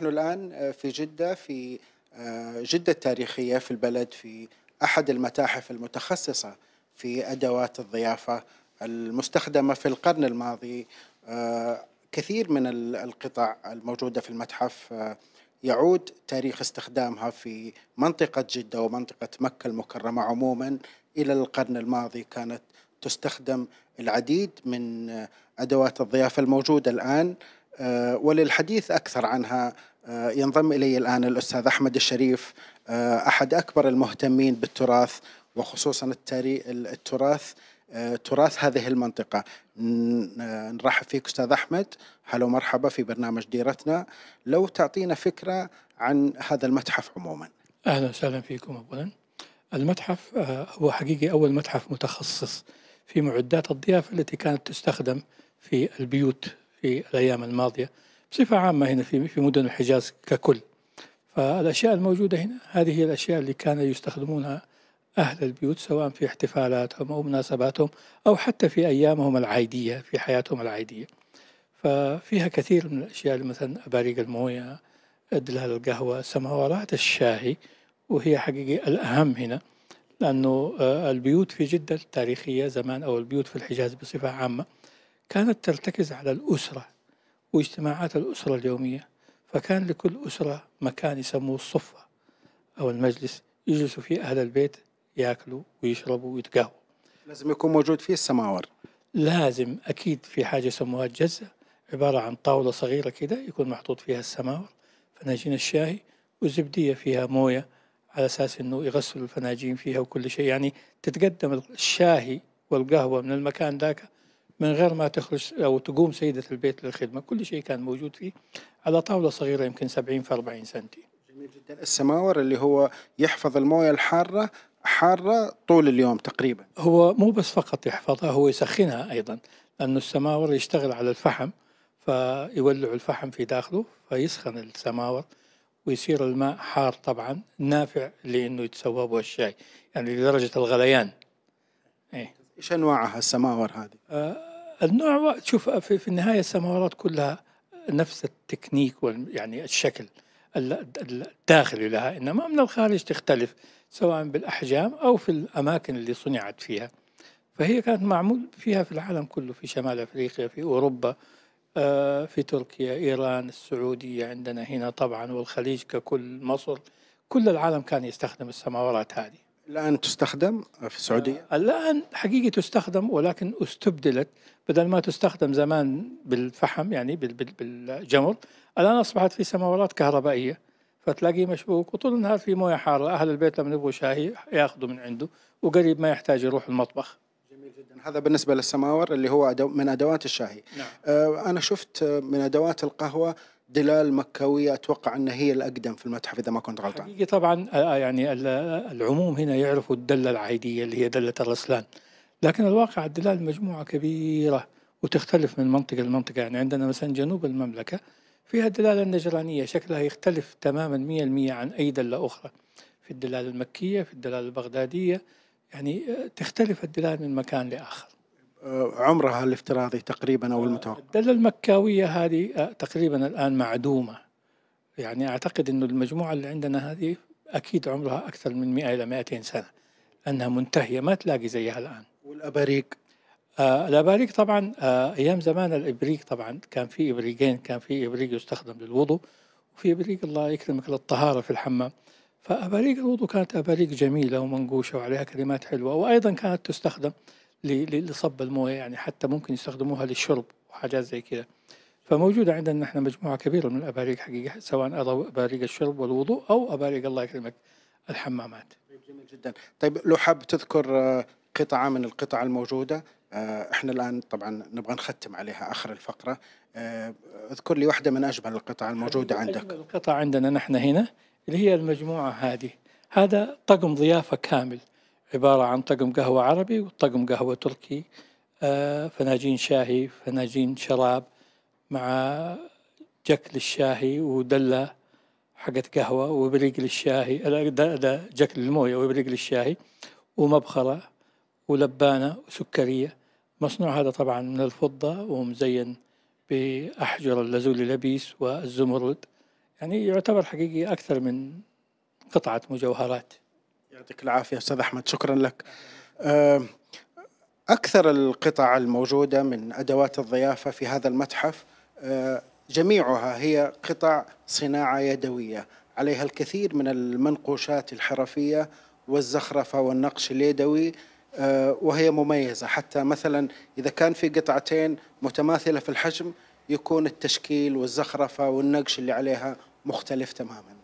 نحن الآن آه، في جدة في آه، جدة التاريخية في البلد في أحد المتاحف المتخصصة في أدوات الضيافة المستخدمة في القرن الماضي آه، كثير من القطع الموجودة في المتحف يعود تاريخ استخدامها في منطقة جدة ومنطقة مكة المكرمة عموما إلى القرن الماضي كانت تستخدم العديد من أدوات الضيافة الموجودة الآن آه، وللحديث أكثر عنها آه، ينضم إلي الآن الأستاذ أحمد الشريف آه، أحد أكبر المهتمين بالتراث وخصوصا التراث تراث هذه المنطقة نرحب فيك أستاذ أحمد هلا ومرحبا في برنامج ديرتنا لو تعطينا فكرة عن هذا المتحف عموما أهلا وسهلا فيكم أولا المتحف هو حقيقي أول متحف متخصص في معدات الضيافة التي كانت تستخدم في البيوت في الايام الماضيه بصفه عامه هنا في في مدن الحجاز ككل فالاشياء الموجوده هنا هذه هي الاشياء اللي كان يستخدمونها اهل البيوت سواء في احتفالاتهم او مناسباتهم او حتى في ايامهم العاديه في حياتهم العاديه ففيها كثير من الاشياء مثلا اباريق المويه دلال القهوه سماورات الشاهي وهي حقيقة الاهم هنا لانه آه، البيوت في جده التاريخيه زمان او البيوت في الحجاز بصفه عامه كانت ترتكز على الأسرة واجتماعات الأسرة اليومية فكان لكل أسرة مكان يسموه الصفة أو المجلس يجلسوا فيه أهل البيت ياكلوا ويشربوا ويتقهوا لازم يكون موجود فيه السماور لازم أكيد في حاجة يسموها الجزة عبارة عن طاولة صغيرة كده يكون محطوط فيها السماور فناجين الشاي وزبدية فيها موية على أساس أنه يغسلوا الفناجين فيها وكل شيء يعني تتقدم الشاهي والقهوة من المكان ذاك من غير ما تخرج أو تقوم سيدة البيت للخدمة كل شيء كان موجود فيه على طاولة صغيرة يمكن 70 في 40 سنتي جميل جدا السماور اللي هو يحفظ المويه الحارة حارة طول اليوم تقريبا هو مو بس فقط يحفظها هو يسخنها أيضا لأنه السماور يشتغل على الفحم فيولع الفحم في داخله فيسخن السماور ويصير الماء حار طبعا نافع لانه يتسوى به الشاي يعني لدرجه الغليان ايه ايش انواعها السماور هذه؟ آه، النوع شوف في النهايه السماوات كلها نفس التكنيك يعني الشكل الداخلي لها انما من الخارج تختلف سواء بالاحجام او في الاماكن اللي صنعت فيها فهي كانت معمول فيها في العالم كله في شمال افريقيا في اوروبا آه، في تركيا ايران السعوديه عندنا هنا طبعا والخليج ككل مصر كل العالم كان يستخدم السماورات هذه الآن تستخدم في السعودية؟ آه، الآن حقيقة تستخدم ولكن استبدلت بدل ما تستخدم زمان بالفحم يعني بالجمر الآن أصبحت في سماورات كهربائية فتلاقيه مشبوك وطول النهار في مويه حاره اهل البيت لما يبغوا شاي ياخذوا من عنده وقريب ما يحتاج يروح المطبخ جميل جدا هذا بالنسبه للسماور اللي هو من ادوات الشاهي نعم. آه، انا شفت من ادوات القهوه دلال مكاوية أتوقع أن هي الأقدم في المتحف إذا ما كنت غلطان حقيقي طبعا آه، آه، يعني العموم هنا يعرفوا الدلة العادية اللي هي دلة الرسلان لكن الواقع الدلال مجموعة كبيرة وتختلف من منطقة لمنطقة يعني عندنا مثلا جنوب المملكة فيها الدلالة النجرانية شكلها يختلف تماما 100% عن أي دلة أخرى في الدلال المكية في الدلال البغدادية يعني آه، تختلف الدلال من مكان لآخر عمرها الافتراضي تقريبا او آه، المتوقع؟ الدله المكاويه هذه آه، تقريبا الان معدومه يعني اعتقد انه المجموعه اللي عندنا هذه اكيد عمرها اكثر من 100 الى 200 سنه لانها منتهيه ما تلاقي زيها الان والاباريق آه الاباريق طبعا آه ايام زمان الابريق طبعا كان في ابريقين كان في ابريق يستخدم للوضوء وفي ابريق الله يكرمك للطهاره في الحمام فاباريق الوضوء كانت اباريق جميله ومنقوشه وعليها كلمات حلوه وايضا كانت تستخدم لصب المويه يعني حتى ممكن يستخدموها للشرب وحاجات زي كذا فموجودة عندنا نحن مجموعة كبيرة من الأباريق حقيقة سواء أباريق الشرب والوضوء أو أباريق الله يكرمك الحمامات طيب، جميل جدا طيب لو حاب تذكر آه، قطعة من القطع الموجودة آه، احنا الآن طبعا نبغى نختم عليها آخر الفقرة آه، اذكر لي واحدة من أجمل القطع الموجودة عندك أجمل القطع عندنا نحن هنا اللي هي المجموعة هذه هذا طقم ضيافة كامل عبارة عن طقم قهوة عربي وطقم قهوة تركي آه، فناجين شاهي فناجين شراب مع جك للشاهي ودلة حقت قهوة وبريق للشاهي ده جك للموية وبريق للشاهي ومبخرة ولبانة وسكرية مصنوع هذا طبعا من الفضة ومزين بأحجر اللزول لبيس والزمرد يعني يعتبر حقيقي أكثر من قطعة مجوهرات يعطيك العافية أستاذ أحمد شكرا لك أكثر القطع الموجودة من أدوات الضيافة في هذا المتحف آه، جميعها هي قطع صناعة يدوية عليها الكثير من المنقوشات الحرفية والزخرفة والنقش اليدوي آه، وهي مميزة حتى مثلا إذا كان في قطعتين متماثلة في الحجم يكون التشكيل والزخرفة والنقش اللي عليها مختلف تماما